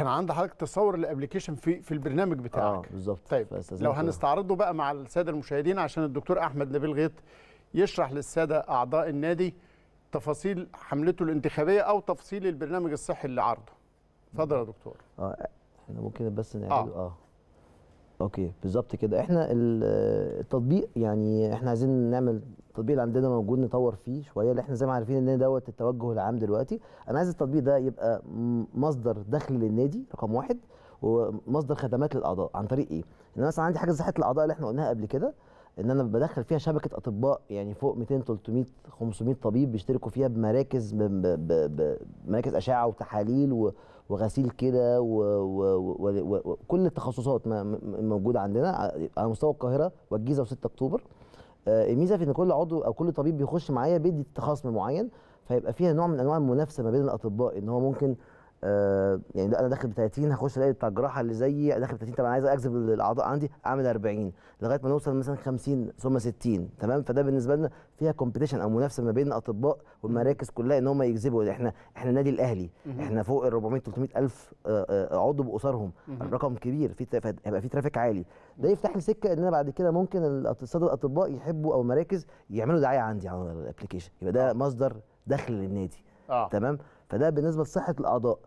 كان عند حضرتك تصور الابلكيشن في في البرنامج بتاعك اه بالظبط طيب لو هنستعرضه بقى مع الساده المشاهدين عشان الدكتور احمد نبيل غيط يشرح للساده اعضاء النادي تفاصيل حملته الانتخابيه او تفصيل البرنامج الصحي اللي عرضه اتفضل يا دكتور اه احنا ممكن بس نعمله اه, آه. اوكي بالظبط كده احنا التطبيق يعني احنا عايزين نعمل التطبيق اللي عندنا موجود نطور فيه شويه اللي احنا زي ما عارفين ان دوت التوجه العام دلوقتي انا عايز التطبيق ده يبقى مصدر دخل للنادي رقم واحد ومصدر خدمات للاعضاء عن طريق ايه؟ ان انا مثلا عندي حاجه زي صحه الاعضاء اللي احنا قلناها قبل كده ان انا بدخل فيها شبكه اطباء يعني فوق 200 300 500 طبيب بيشتركوا فيها بمراكز بمراكز اشعه وتحاليل وغسيل كده وكل التخصصات موجوده عندنا على مستوى القاهره والجيزه و6 اكتوبر آه، الميزه في ان كل عضو او كل طبيب بيخش معايا بيدي خصم معين فيبقى فيها نوع من انواع المنافسه ما بين الاطباء ان هو ممكن آه، يعني انا داخل ب 30 هخش الاقي بتاع الجراحه اللي زيي داخل ب 30 طب انا عايز اجذب الاعضاء عندي اعمل 40 لغايه ما نوصل مثلا 50 ثم 60 تمام فده بالنسبه لنا فيها كومبيتيشن او منافسه ما بين الاطباء والمراكز كلها ان هم يجذبوا احنا احنا النادي الاهلي احنا فوق ال 400 300 الف آه، آه، عضو باسرهم رقم كبير في هيبقى في ترافيك عالي ده يفتح لي سكه ان انا بعد كده ممكن الاقتصاد الاطباء يحبوا او مراكز يعملوا دعايه عندي على الابلكيشن يبقى ده مصدر دخل للنادي آه. تمام فده بالنسبه لصحه الاعضاء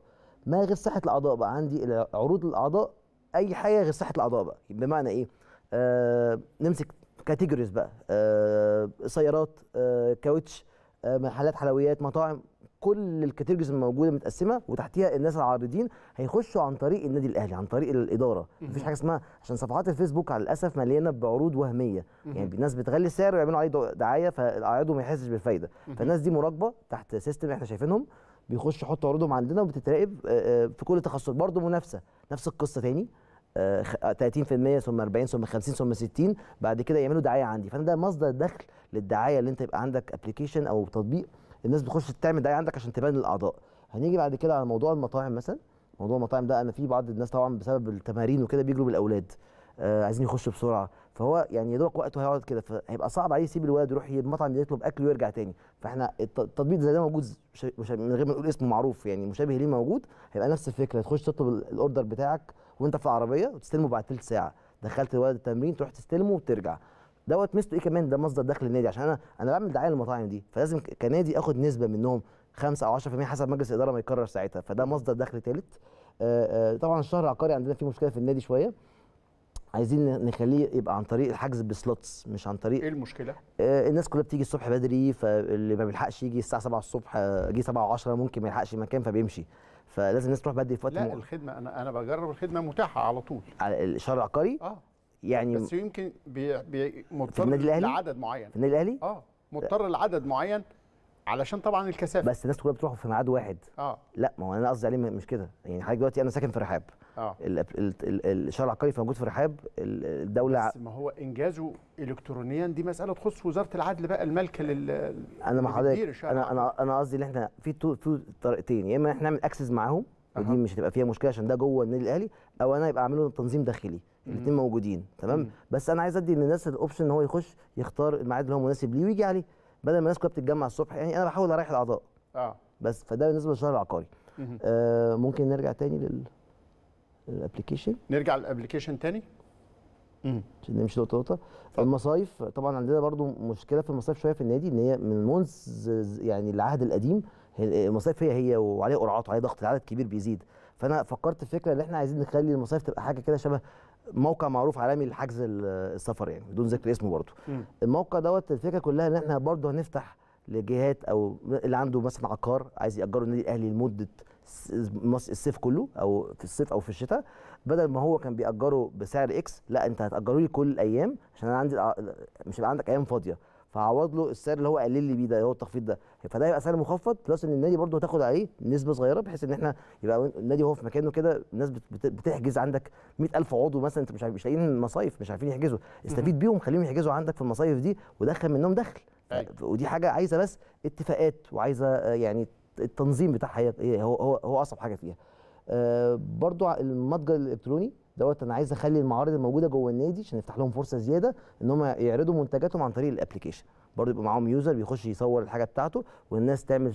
ما غير صحة الاعضاء بقى عندي عروض الاعضاء اي حاجه غير صحة الاعضاء بقى بمعنى ايه آه نمسك كاتيجوريز بقى آه سيارات آه كاوتش آه محلات حلويات مطاعم كل الكاتيجوريز الموجوده متقسمه وتحتيها الناس العارضين هيخشوا عن طريق النادي الاهلي عن طريق الاداره مفيش حاجه اسمها عشان صفحات الفيسبوك على الاسف مليانه بعروض وهميه يعني الناس بتغلي السعر ويعملوا عليه دعايه فالعارض ما يحسش بالفايده فالناس دي مراقبه تحت سيستم احنا شايفينهم بيخش يحط عروضهم عندنا وبتتراقب آه، آه، في كل تخصص برضه منافسه نفس القصه تاني 30% آه، ثم 40 ثم 50 ثم 60 بعد كده يعملوا دعايه عندي فانا ده مصدر دخل للدعايه اللي انت يبقى عندك ابلكيشن او تطبيق الناس بتخش تعمل دعايه عندك عشان تبان للاعضاء هنيجي بعد كده على موضوع المطاعم مثلا موضوع المطاعم ده انا في بعض الناس طبعا بسبب التمارين وكده بيجروا بالاولاد آه، عايزين يخشوا بسرعه فهو يعني يا دوبك وقته هيقعد كده فهيبقى صعب عليه يسيب الولد يروح المطعم يطلب اكل ويرجع تاني فاحنا التطبيق زي ده موجود من غير ما نقول اسمه معروف يعني مشابه ليه موجود هيبقى نفس الفكره تخش تطلب الاوردر بتاعك وانت في العربيه وتستلمه بعد ثلث ساعه دخلت الولد التمرين تروح تستلمه وترجع دوت ميزته ايه كمان ده مصدر دخل النادي عشان انا انا بعمل دعايه للمطاعم دي فلازم كنادي اخد نسبه منهم 5 او 10% حسب مجلس الاداره ما يقرر ساعتها فده مصدر دخل ثالث آه، آه، طبعا الشهر العقاري عندنا فيه مشكله في النادي شويه عايزين نخليه يبقى عن طريق الحجز بسلوتس مش عن طريق ايه المشكله؟ آه الناس كلها بتيجي الصبح بدري فاللي ما بيلحقش يجي الساعه 7 الصبح آه، جه 7 و10 ممكن ما يلحقش مكان فبيمشي فلازم الناس تروح بدري في وقت لا مو... الخدمه انا انا بجرب الخدمه متاحه على طول على آه، الشارع العقاري؟ اه يعني بس يمكن بي... بي... مضطر لعدد معين في النادي الاهلي؟ اه مضطر لعدد معين علشان طبعا الكثافه بس الناس كلها بتروح في ميعاد واحد اه لا ما هو انا قصدي عليه مش كده يعني حضرتك دلوقتي انا ساكن في رحاب اه الشارع العقاري موجود في رحاب الدوله بس ما هو انجازه الكترونيا دي مساله تخص وزاره العدل بقى المالكه لل انا مع حضرتك انا انا انا قصدي ان احنا في في طريقتين يا اما احنا نعمل اكسس معاهم ودي مش هتبقى فيها مشكله عشان ده جوه النادي الاهلي او انا يبقى اعمله تنظيم داخلي الاثنين موجودين تمام بس انا عايز ادي للناس الاوبشن ان هو يخش يختار الميعاد اللي هو مناسب ليه ويجي عليه بدل ما الناس كلها بتتجمع الصبح يعني انا بحاول اريح الاعضاء اه بس فده بالنسبه للشهر العقاري آه ممكن نرجع تاني لل الابلكيشن نرجع للابلكيشن تاني عشان نمشي نقطه نقطه المصايف طبعا عندنا برضو مشكله في المصايف شويه في النادي ان هي من منذ يعني العهد القديم المصايف هي هي وعليها قرعات وعليها ضغط العدد كبير بيزيد فانا فكرت في فكره ان احنا عايزين نخلي المصايف تبقى حاجه كده شبه موقع معروف عالمي للحجز السفر يعني بدون ذكر اسمه برضه الموقع دوت الفكره كلها ان احنا برضه هنفتح لجهات او اللي عنده مثلا عقار عايز ياجره النادي الاهلي لمده الصيف كله او في الصيف او في الشتاء بدل ما هو كان بيأجره بسعر اكس لا انت هتأجره لي كل الايام عشان انا عندي مش هيبقى عندك ايام فاضيه فعوض له السعر اللي هو قلل لي بيه ده هو التخفيض ده فده هيبقى سعر مخفض بلس ان النادي برده هتاخد عليه نسبه صغيره بحيث ان احنا يبقى النادي هو في مكانه كده الناس بتحجز عندك 100000 عضو مثلا انت مش مش لاقيين مصايف مش عارفين يحجزوا استفيد بيهم خليهم يحجزوا عندك في المصايف دي ودخل منهم دخل أيوه. ودي حاجه عايزه بس اتفاقات وعايزه آه، يعني التنظيم بتاعها هو هو هو اصعب حاجه فيها آه، برده المتجر الالكتروني دوت انا عايز اخلي المعارض الموجوده جوه النادي عشان نفتح لهم فرصه زياده ان هم يعرضوا منتجاتهم عن طريق الابلكيشن برضه يبقى معاهم يوزر بيخش يصور الحاجه بتاعته والناس تعمل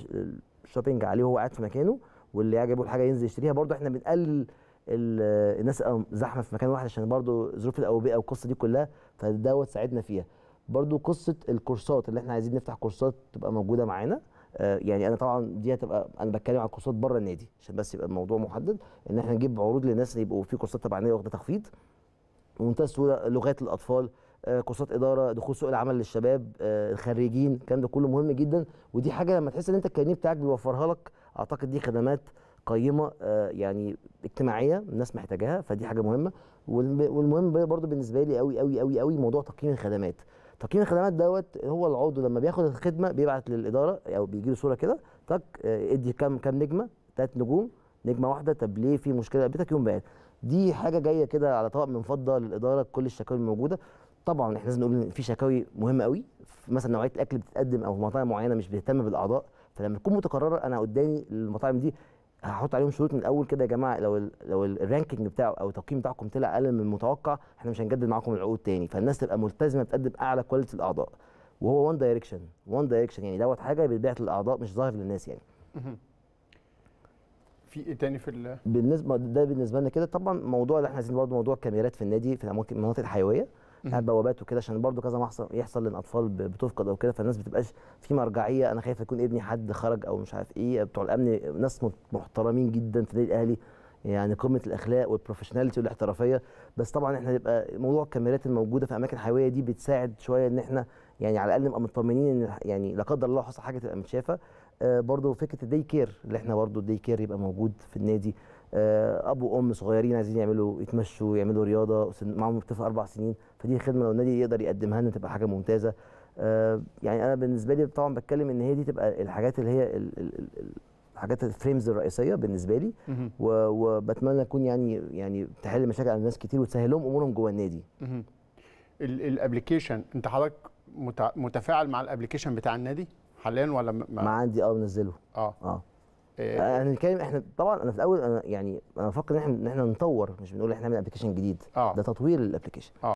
شوبينج عليه وهو قاعد في مكانه واللي يعجبه الحاجه ينزل يشتريها برضه احنا بنقلل الناس زحمه في مكان واحد عشان برضه ظروف الاوبئه والقصه دي كلها فدوت ساعدنا فيها برضه قصه الكورسات اللي احنا عايزين نفتح كورسات تبقى موجوده معانا آه، يعني انا طبعا دي هتبقى انا بتكلم عن كورسات بره النادي عشان بس يبقى الموضوع محدد ان احنا نجيب عروض للناس اللي يبقوا في كورسات النادي واخده تخفيض بمنتهى السهوله لغات الاطفال آه، كورسات اداره دخول سوق العمل للشباب آه، الخريجين الكلام ده كله مهم جدا ودي حاجه لما تحس ان انت الكارنيه بتاعك بيوفرها لك اعتقد دي خدمات قيمه يعني اجتماعيه الناس محتاجاها فدي حاجه مهمه والمهم برضو بالنسبه لي قوي قوي قوي قوي موضوع تقييم الخدمات تقييم الخدمات دوت هو العضو لما بياخد الخدمه بيبعت للاداره او بيجي له صوره كده تك آه، ادي كام كام نجمه ثلاث نجوم نجمه واحده طب ليه في مشكله قابلتك يوم بعد دي حاجه جايه كده على طبق من فضه للاداره كل الشكاوي الموجوده طبعا احنا لازم نقول ان في شكاوي مهمه قوي مثلا نوعيه الاكل بتتقدم او في مطاعم معينه مش بتهتم بالاعضاء فلما تكون متكرره انا قدامي المطاعم دي هحط عليهم شروط من الاول كده يا جماعه لو الـ لو الرانكينج بتاعه او التقييم بتاعكم طلع اقل من المتوقع احنا مش هنجدد معاكم العقود تاني فالناس تبقى ملتزمه بتقدم اعلى كواليتي الاعضاء وهو وان دايركشن وان دايركشن يعني دوت حاجه بتبيع للاعضاء مش ظاهر للناس يعني في ايه تاني في بالنسبه ده بالنسبه لنا كده طبعا موضوع اللي احنا عايزين برضه موضوع الكاميرات في النادي في المناطق الحيويه بتاعت بوابات وكده عشان برضو كذا ما يحصل للاطفال بتفقد او كده فالناس بتبقاش في مرجعيه انا خايف يكون ابني حد خرج او مش عارف ايه بتوع الامن ناس محترمين جدا في النادي الاهلي يعني قمه الاخلاق والبروفيشناليتي والاحترافيه بس طبعا احنا بيبقى موضوع الكاميرات الموجوده في اماكن حيويه دي بتساعد شويه ان احنا يعني على الاقل نبقى مطمنين ان يعني لا قدر الله حصل حاجه تبقى متشافه آه، برضو فكره الدي كير اللي احنا برضو الدي كير يبقى موجود في النادي آه، اب وام صغيرين عايزين يعملوا يتمشوا يعملوا رياضه معاهم طفل اربع سنين فدي خدمه لو النادي يقدر يقدمها لنا تبقى حاجه ممتازه آه، يعني انا بالنسبه لي طبعا بتكلم ان هي دي تبقى الحاجات اللي هي الحاجات الفريمز الرئيسيه بالنسبه لي وبتمنى اكون يعني يعني تحل مشاكل على ناس كتير وتسهل لهم امورهم جوه النادي الابلكيشن انت حضرتك متفاعل مع الابلكيشن بتاع النادي حاليا ولا ما, ما عندي اه منزله اه اه إيه. انا بنتكلم احنا طبعا انا في الاول انا يعني انا بفكر ان احنا ان احنا نطور مش بنقول احنا نعمل ابلكيشن جديد آه. ده تطوير الابلكيشن آه.